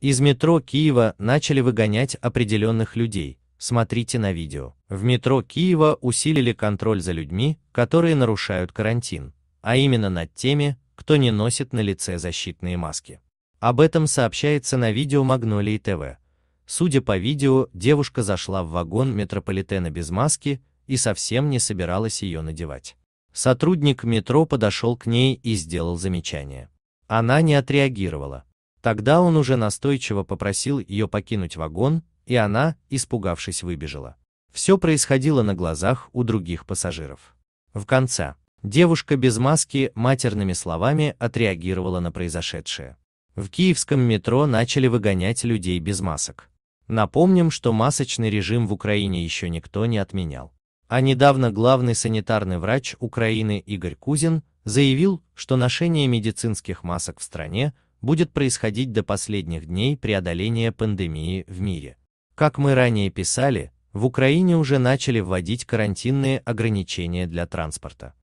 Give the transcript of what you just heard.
Из метро Киева начали выгонять определенных людей, смотрите на видео. В метро Киева усилили контроль за людьми, которые нарушают карантин, а именно над теми, кто не носит на лице защитные маски. Об этом сообщается на видео Магнолии ТВ. Судя по видео, девушка зашла в вагон метрополитена без маски и совсем не собиралась ее надевать. Сотрудник метро подошел к ней и сделал замечание. Она не отреагировала, Тогда он уже настойчиво попросил ее покинуть вагон, и она, испугавшись, выбежала. Все происходило на глазах у других пассажиров. В конце, девушка без маски матерными словами отреагировала на произошедшее. В киевском метро начали выгонять людей без масок. Напомним, что масочный режим в Украине еще никто не отменял. А недавно главный санитарный врач Украины Игорь Кузин заявил, что ношение медицинских масок в стране будет происходить до последних дней преодоления пандемии в мире. Как мы ранее писали, в Украине уже начали вводить карантинные ограничения для транспорта.